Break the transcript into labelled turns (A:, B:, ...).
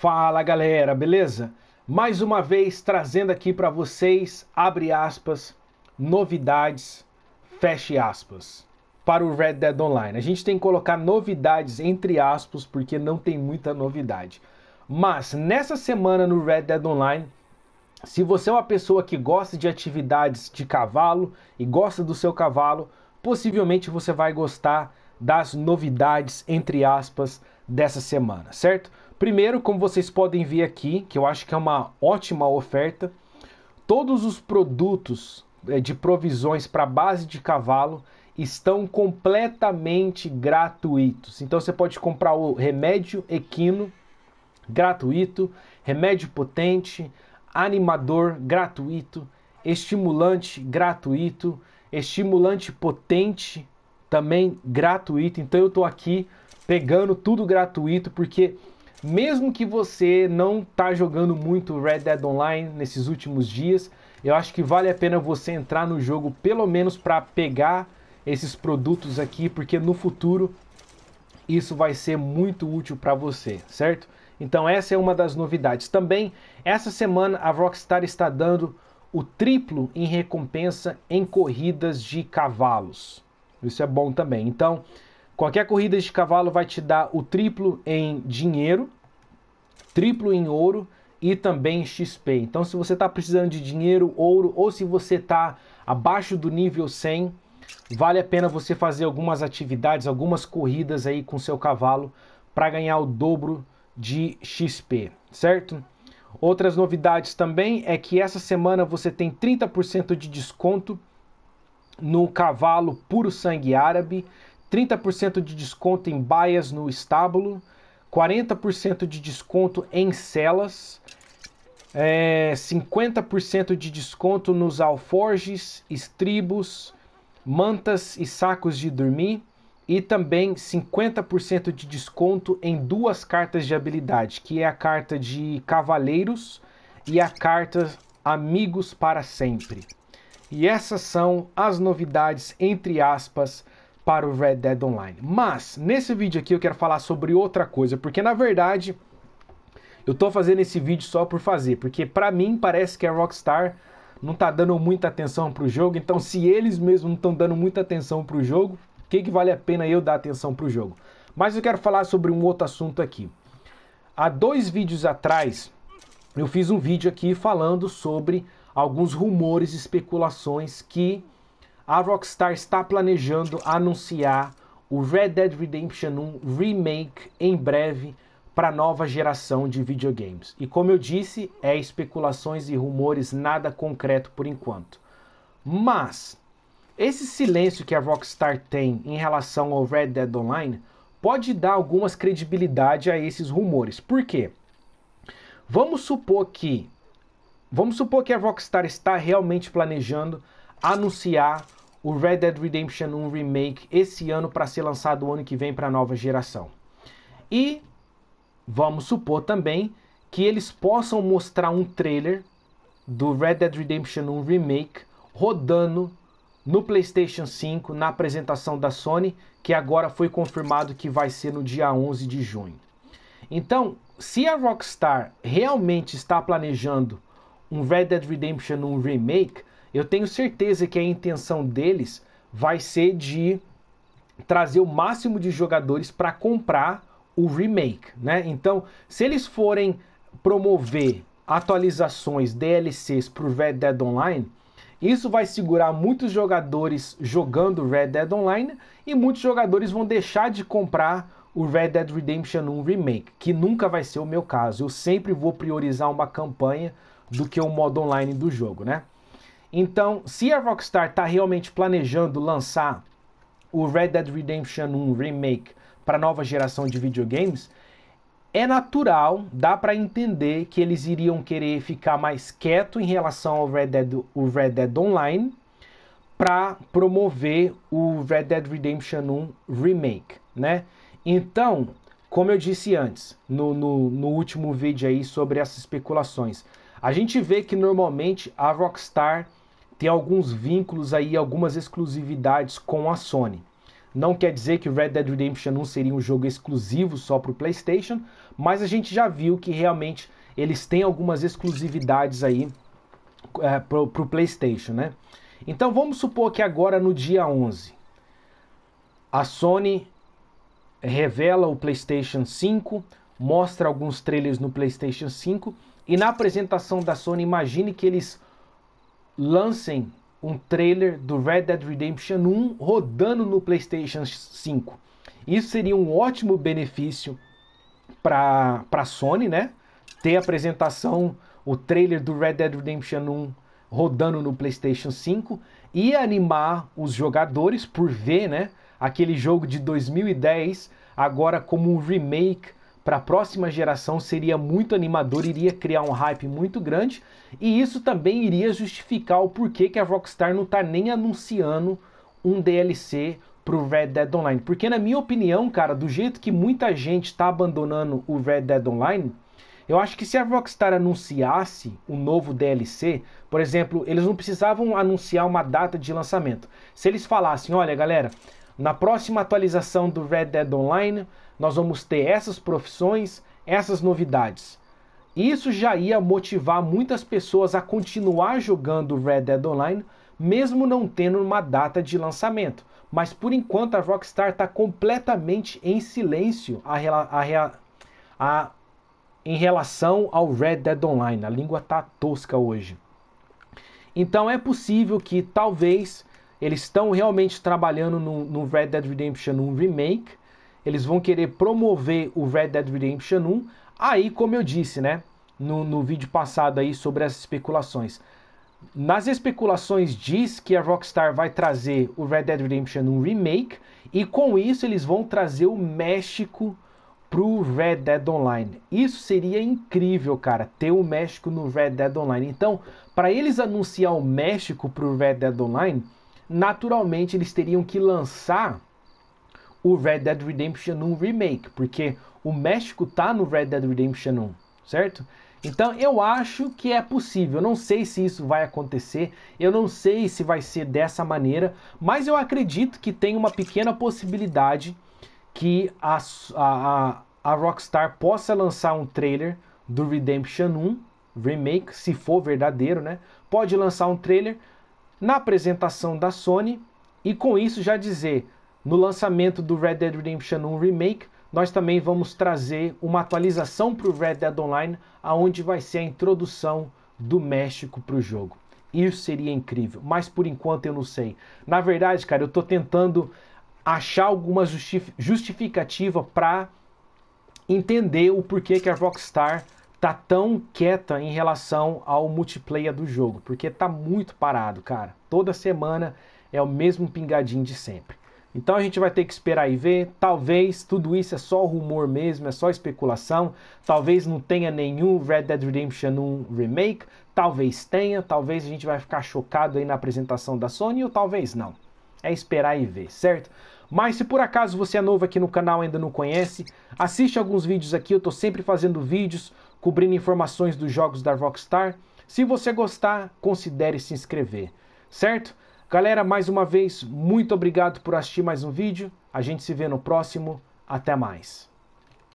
A: Fala galera, beleza? Mais uma vez trazendo aqui para vocês, abre aspas, novidades, feche aspas, para o Red Dead Online. A gente tem que colocar novidades entre aspas porque não tem muita novidade. Mas nessa semana no Red Dead Online, se você é uma pessoa que gosta de atividades de cavalo e gosta do seu cavalo, possivelmente você vai gostar das novidades entre aspas dessa semana, certo? Primeiro, como vocês podem ver aqui, que eu acho que é uma ótima oferta, todos os produtos é, de provisões para base de cavalo estão completamente gratuitos. Então você pode comprar o remédio equino gratuito, remédio potente, animador gratuito, estimulante gratuito, estimulante potente também gratuito. Então eu estou aqui pegando tudo gratuito porque mesmo que você não tá jogando muito Red Dead Online nesses últimos dias, eu acho que vale a pena você entrar no jogo pelo menos para pegar esses produtos aqui, porque no futuro isso vai ser muito útil para você, certo? Então essa é uma das novidades. Também essa semana a Rockstar está dando o triplo em recompensa em corridas de cavalos. Isso é bom também. Então, Qualquer corrida de cavalo vai te dar o triplo em dinheiro, triplo em ouro e também XP. Então, se você está precisando de dinheiro, ouro ou se você está abaixo do nível 100, vale a pena você fazer algumas atividades, algumas corridas aí com seu cavalo para ganhar o dobro de XP, certo? Outras novidades também é que essa semana você tem 30% de desconto no cavalo puro sangue árabe, 30% de desconto em baias no estábulo, 40% de desconto em celas, é, 50% de desconto nos alforjes, estribos, mantas e sacos de dormir e também 50% de desconto em duas cartas de habilidade, que é a carta de Cavaleiros e a carta Amigos para Sempre. E essas são as novidades, entre aspas, para o Red Dead Online. Mas nesse vídeo aqui eu quero falar sobre outra coisa, porque na verdade eu tô fazendo esse vídeo só por fazer, porque para mim parece que a Rockstar não tá dando muita atenção para o jogo, então se eles mesmos não estão dando muita atenção para o jogo, o que, que vale a pena eu dar atenção para o jogo? Mas eu quero falar sobre um outro assunto aqui. Há dois vídeos atrás eu fiz um vídeo aqui falando sobre alguns rumores, especulações que a Rockstar está planejando anunciar o Red Dead Redemption 1 Remake em breve para a nova geração de videogames. E como eu disse, é especulações e rumores, nada concreto por enquanto. Mas esse silêncio que a Rockstar tem em relação ao Red Dead Online pode dar algumas credibilidade a esses rumores. Por quê? Vamos supor que vamos supor que a Rockstar está realmente planejando anunciar o Red Dead Redemption 1 Remake esse ano para ser lançado o ano que vem para a nova geração. E vamos supor também que eles possam mostrar um trailer do Red Dead Redemption 1 Remake rodando no PlayStation 5 na apresentação da Sony, que agora foi confirmado que vai ser no dia 11 de junho. Então, se a Rockstar realmente está planejando um Red Dead Redemption 1 Remake, eu tenho certeza que a intenção deles vai ser de trazer o máximo de jogadores para comprar o remake, né? Então, se eles forem promover atualizações, DLCs para o Red Dead Online, isso vai segurar muitos jogadores jogando Red Dead Online e muitos jogadores vão deixar de comprar o Red Dead Redemption 1 Remake, que nunca vai ser o meu caso. Eu sempre vou priorizar uma campanha do que o modo online do jogo, né? Então, se a Rockstar está realmente planejando lançar o Red Dead Redemption 1 Remake para a nova geração de videogames, é natural, dá para entender que eles iriam querer ficar mais quieto em relação ao Red Dead, o Red Dead Online para promover o Red Dead Redemption 1 Remake, né? Então, como eu disse antes, no, no, no último vídeo aí sobre essas especulações, a gente vê que normalmente a Rockstar tem alguns vínculos aí, algumas exclusividades com a Sony. Não quer dizer que o Red Dead Redemption não seria um jogo exclusivo só para o PlayStation, mas a gente já viu que realmente eles têm algumas exclusividades aí é, para o PlayStation, né? Então vamos supor que agora no dia 11 a Sony revela o PlayStation 5, mostra alguns trailers no PlayStation 5 e na apresentação da Sony, imagine que eles lancem um trailer do Red Dead Redemption 1 rodando no PlayStation 5. Isso seria um ótimo benefício para a Sony, né? Ter a apresentação, o trailer do Red Dead Redemption 1 rodando no PlayStation 5 e animar os jogadores por ver, né? Aquele jogo de 2010 agora como um remake para a próxima geração seria muito animador, iria criar um hype muito grande, e isso também iria justificar o porquê que a Rockstar não está nem anunciando um DLC pro Red Dead Online. Porque na minha opinião, cara, do jeito que muita gente está abandonando o Red Dead Online, eu acho que se a Rockstar anunciasse um novo DLC, por exemplo, eles não precisavam anunciar uma data de lançamento. Se eles falassem, olha, galera, na próxima atualização do Red Dead Online, nós vamos ter essas profissões, essas novidades. Isso já ia motivar muitas pessoas a continuar jogando Red Dead Online, mesmo não tendo uma data de lançamento. Mas por enquanto a Rockstar está completamente em silêncio a, a, a, em relação ao Red Dead Online. A língua está tosca hoje. Então é possível que talvez eles estão realmente trabalhando no, no Red Dead Redemption um remake eles vão querer promover o Red Dead Redemption 1. Aí, como eu disse, né? No, no vídeo passado aí sobre as especulações. Nas especulações diz que a Rockstar vai trazer o Red Dead Redemption 1 Remake e com isso eles vão trazer o México pro Red Dead Online. Isso seria incrível, cara, ter o México no Red Dead Online. Então, para eles anunciar o México pro Red Dead Online, naturalmente eles teriam que lançar o Red Dead Redemption 1 Remake, porque o México tá no Red Dead Redemption 1, certo? Então eu acho que é possível. Eu não sei se isso vai acontecer, eu não sei se vai ser dessa maneira, mas eu acredito que tem uma pequena possibilidade que a, a, a Rockstar possa lançar um trailer do Redemption 1 Remake, se for verdadeiro, né? Pode lançar um trailer na apresentação da Sony e com isso já dizer: no lançamento do Red Dead Redemption 1 Remake, nós também vamos trazer uma atualização para o Red Dead Online, aonde vai ser a introdução do México para o jogo. Isso seria incrível, mas por enquanto eu não sei. Na verdade, cara, eu estou tentando achar alguma justificativa para entender o porquê que a Rockstar tá tão quieta em relação ao multiplayer do jogo, porque tá muito parado, cara. Toda semana é o mesmo pingadinho de sempre. Então a gente vai ter que esperar e ver. Talvez tudo isso é só rumor mesmo, é só especulação. Talvez não tenha nenhum Red Dead Redemption 1 remake. Talvez tenha, talvez a gente vai ficar chocado aí na apresentação da Sony ou talvez não. É esperar e ver, certo? Mas se por acaso você é novo aqui no canal e ainda não conhece, assiste alguns vídeos aqui, eu estou sempre fazendo vídeos cobrindo informações dos jogos da Rockstar. Se você gostar, considere se inscrever, certo? Galera, mais uma vez, muito obrigado por assistir mais um vídeo. A gente se vê no próximo. Até mais.